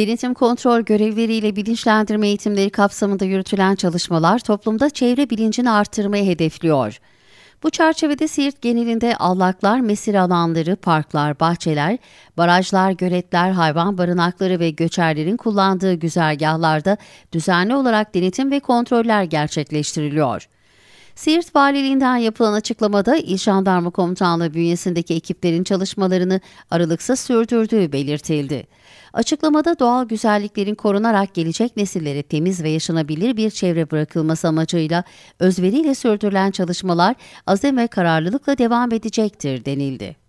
Denetim kontrol görevleriyle bilinçlendirme eğitimleri kapsamında yürütülen çalışmalar toplumda çevre bilincini artırmayı hedefliyor. Bu çerçevede Siirt genelinde allaklar, mesir alanları, parklar, bahçeler, barajlar, göletler, hayvan barınakları ve göçerlerin kullandığı güzergahlarda düzenli olarak denetim ve kontroller gerçekleştiriliyor. Siirt Valiliğinden yapılan açıklamada İl Jandarma Komutanlığı bünyesindeki ekiplerin çalışmalarını aralıksız sürdürdüğü belirtildi. Açıklamada doğal güzelliklerin korunarak gelecek nesillere temiz ve yaşanabilir bir çevre bırakılması amacıyla özveriyle sürdürülen çalışmalar azim ve kararlılıkla devam edecektir denildi.